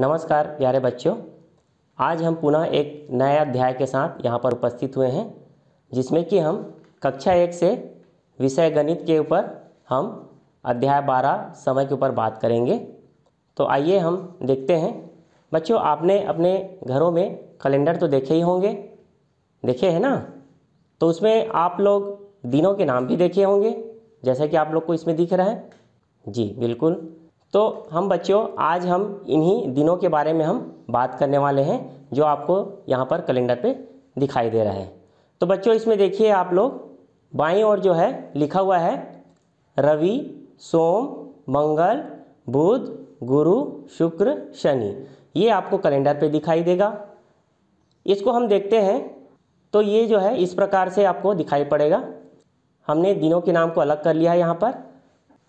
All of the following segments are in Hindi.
नमस्कार प्यारे बच्चों आज हम पुनः एक नए अध्याय के साथ यहाँ पर उपस्थित हुए हैं जिसमें कि हम कक्षा एक से विषय गणित के ऊपर हम अध्याय बारह समय के ऊपर बात करेंगे तो आइए हम देखते हैं बच्चों आपने अपने घरों में कैलेंडर तो देखे ही होंगे देखे हैं ना तो उसमें आप लोग दिनों के नाम भी देखे होंगे जैसा कि आप लोग को इसमें दिख रहा है जी बिल्कुल तो हम बच्चों आज हम इन्हीं दिनों के बारे में हम बात करने वाले हैं जो आपको यहाँ पर कैलेंडर पे दिखाई दे रहा है तो बच्चों इसमें देखिए आप लोग बाई और जो है लिखा हुआ है रवि सोम मंगल बुध गुरु शुक्र शनि ये आपको कैलेंडर पे दिखाई देगा इसको हम देखते हैं तो ये जो है इस प्रकार से आपको दिखाई पड़ेगा हमने दिनों के नाम को अलग कर लिया है यहाँ पर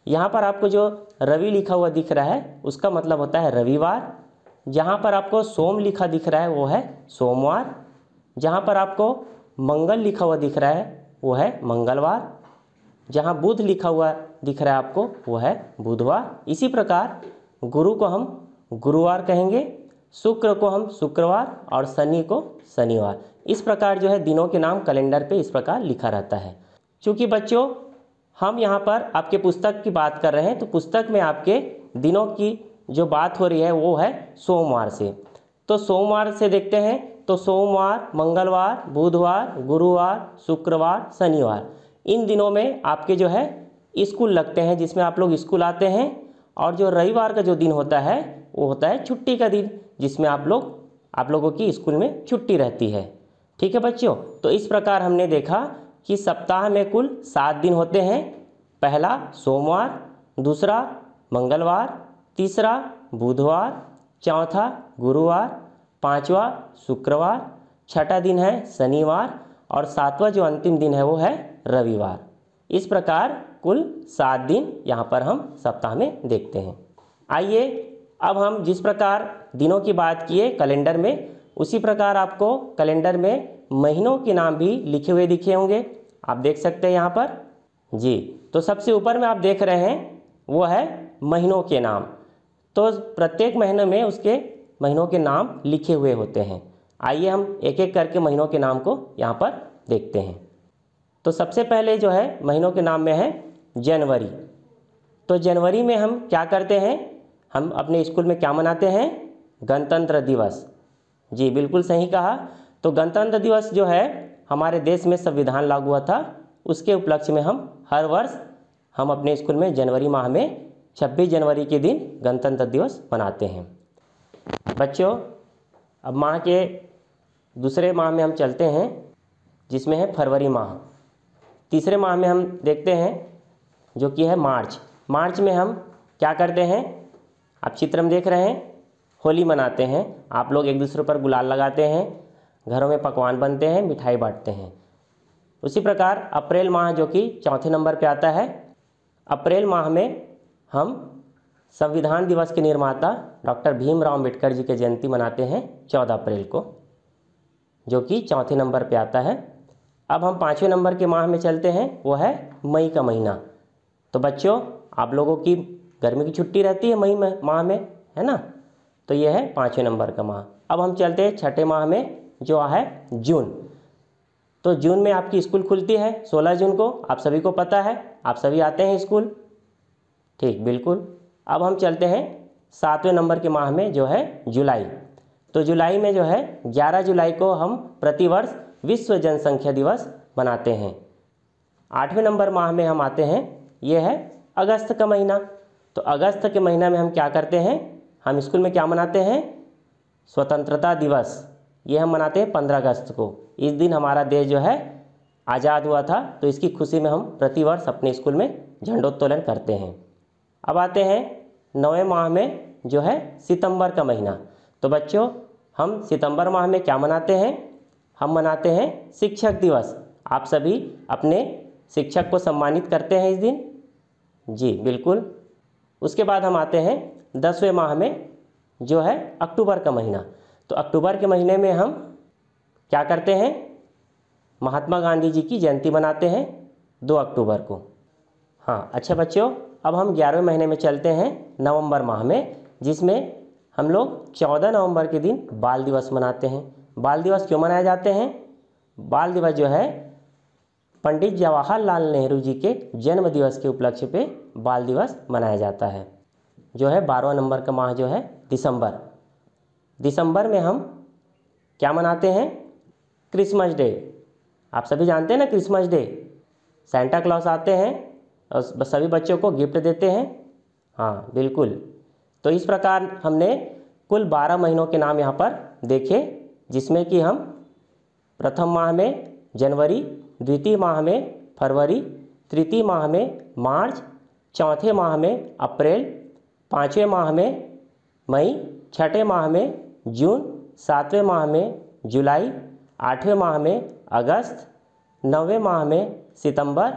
यहाँ पर आपको जो रवि लिखा हुआ दिख रहा है उसका मतलब होता है रविवार जहाँ पर आपको सोम लिखा दिख रहा है वो है सोमवार जहाँ पर आपको मंगल लिखा हुआ दिख रहा है वो है मंगलवार जहाँ बुध लिखा हुआ दिख रहा है आपको वो है बुधवार इसी प्रकार गुरु को हम गुरुवार कहेंगे शुक्र को हम शुक्रवार और शनि को शनिवार इस प्रकार जो है दिनों के नाम कैलेंडर पे इस प्रकार लिखा रहता है चूँकि बच्चों हम यहाँ पर आपके पुस्तक की बात कर रहे हैं तो पुस्तक में आपके दिनों की जो बात हो रही है वो है सोमवार से तो सोमवार से देखते हैं तो सोमवार मंगलवार बुधवार गुरुवार शुक्रवार शनिवार इन दिनों में आपके जो है स्कूल लगते हैं जिसमें आप लोग स्कूल आते हैं और जो रविवार का जो दिन होता है वो होता है छुट्टी का दिन जिसमें आप लोग आप लोगों की स्कूल में छुट्टी रहती है ठीक है बच्चों तो इस प्रकार हमने देखा कि सप्ताह में कुल सात दिन होते हैं पहला सोमवार दूसरा मंगलवार तीसरा बुधवार चौथा गुरुवार पांचवा शुक्रवार छठा दिन है शनिवार और सातवां जो अंतिम दिन है वो है रविवार इस प्रकार कुल सात दिन यहाँ पर हम सप्ताह में देखते हैं आइए अब हम जिस प्रकार दिनों की बात किए कैलेंडर में उसी प्रकार आपको कैलेंडर में महीनों के नाम भी लिखे हुए दिखे होंगे आप देख सकते हैं यहाँ पर जी तो सबसे ऊपर में आप देख रहे हैं वो है महीनों के नाम तो प्रत्येक महीने में उसके महीनों के नाम लिखे हुए होते हैं आइए हम एक एक करके महीनों के नाम को यहाँ पर देखते हैं तो सबसे पहले जो है महीनों के नाम में है जनवरी तो जनवरी में हम क्या करते हैं हम अपने स्कूल में क्या मनाते हैं गणतंत्र दिवस जी बिल्कुल सही कहा तो गणतंत्र दिवस जो है हमारे देश में संविधान लागू हुआ था उसके उपलक्ष्य में हम हर वर्ष हम अपने स्कूल में जनवरी माह में 26 जनवरी के दिन गणतंत्र दिवस मनाते हैं बच्चों अब माह के दूसरे माह में हम चलते हैं जिसमें है फरवरी माह तीसरे माह में हम देखते हैं जो कि है मार्च मार्च में हम क्या करते हैं आप चित्र में देख रहे हैं होली मनाते हैं आप लोग एक दूसरे पर गुलाल लगाते हैं घरों में पकवान बनते हैं मिठाई बांटते हैं उसी प्रकार अप्रैल माह जो कि चौथे नंबर पे आता है अप्रैल माह में हम संविधान दिवस के निर्माता डॉक्टर भीमराव अम्बेडकर जी की जयंती मनाते हैं चौदह अप्रैल को जो कि चौथे नंबर पर आता है अब हम पाँचवें नंबर के माह में चलते हैं वो है मई का महीना तो बच्चों आप लोगों की गर्मी की छुट्टी रहती है मई में माह में है ना तो ये है पाँचवें नंबर का माह अब हम चलते हैं छठे माह में जो है जून तो जून में आपकी स्कूल खुलती है 16 जून को आप सभी को पता है आप सभी आते हैं स्कूल ठीक बिल्कुल अब हम चलते हैं सातवें नंबर के माह में जो है जुलाई तो जुलाई में जो है 11 जुलाई को हम प्रतिवर्ष विश्व जनसंख्या दिवस मनाते हैं आठवें नंबर माह में हम आते हैं ये है अगस्त का महीना तो अगस्त के महीना में हम क्या करते हैं हम स्कूल में क्या मनाते हैं स्वतंत्रता दिवस ये हम मनाते हैं पंद्रह अगस्त को इस दिन हमारा देश जो है आज़ाद हुआ था तो इसकी खुशी में हम प्रतिवर्ष अपने स्कूल में झंडोत्तोलन करते हैं अब आते हैं नवे माह में जो है सितंबर का महीना तो बच्चों हम सितंबर माह में क्या मनाते हैं हम मनाते हैं शिक्षक दिवस आप सभी अपने शिक्षक को सम्मानित करते हैं इस दिन जी बिल्कुल उसके बाद हम आते हैं दसवें माह में जो है अक्टूबर का महीना तो अक्टूबर के महीने में हम क्या करते हैं महात्मा गांधी जी की जयंती मनाते हैं दो अक्टूबर को हाँ अच्छा बच्चों अब हम ग्यारहवें महीने में चलते हैं नवंबर माह में जिसमें हम लोग चौदह नवंबर के दिन बाल दिवस मनाते हैं बाल दिवस क्यों मनाए जाते हैं बाल दिवस जो है पंडित जवाहरलाल नेहरू जी के जन्म दिवस के उपलक्ष्य पे बाल दिवस मनाया जाता है जो है बारवा नंबर का माह जो है दिसंबर दिसंबर में हम क्या मनाते हैं क्रिसमस डे आप सभी जानते हैं ना क्रिसमस डे सेंटा क्लॉस आते हैं और सभी बच्चों को गिफ्ट देते हैं हाँ बिल्कुल तो इस प्रकार हमने कुल बारह महीनों के नाम यहाँ पर देखे जिसमें कि हम प्रथम माह में जनवरी द्वितीय माह में फरवरी तृतीय माह में मार्च चौथे माह में अप्रैल पाँचवें माह में मई छठे माह में जून सातवें माह में जुलाई आठवें माह में अगस्त नौवें माह में सितंबर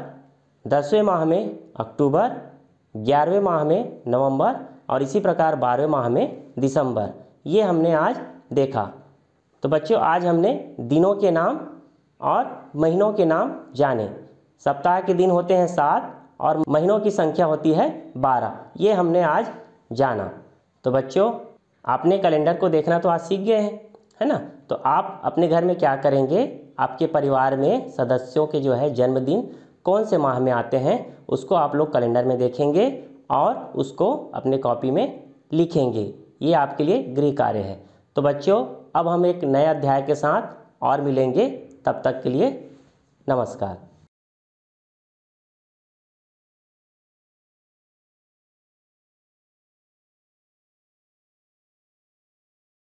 दसवें माह में अक्टूबर ग्यारहवें माह में नवंबर और इसी प्रकार बारहवें माह में दिसंबर ये हमने आज देखा तो बच्चों आज हमने दिनों के नाम और महीनों के नाम जाने सप्ताह के दिन होते हैं सात और महीनों की संख्या होती है बारह ये हमने आज जाना तो बच्चों आपने कैलेंडर को देखना तो आज सीख गए हैं है ना तो आप अपने घर में क्या करेंगे आपके परिवार में सदस्यों के जो है जन्मदिन कौन से माह में आते हैं उसको आप लोग कैलेंडर में देखेंगे और उसको अपने कॉपी में लिखेंगे ये आपके लिए गृह कार्य है तो बच्चों अब हम एक नए अध्याय के साथ और मिलेंगे तब तक के लिए नमस्कार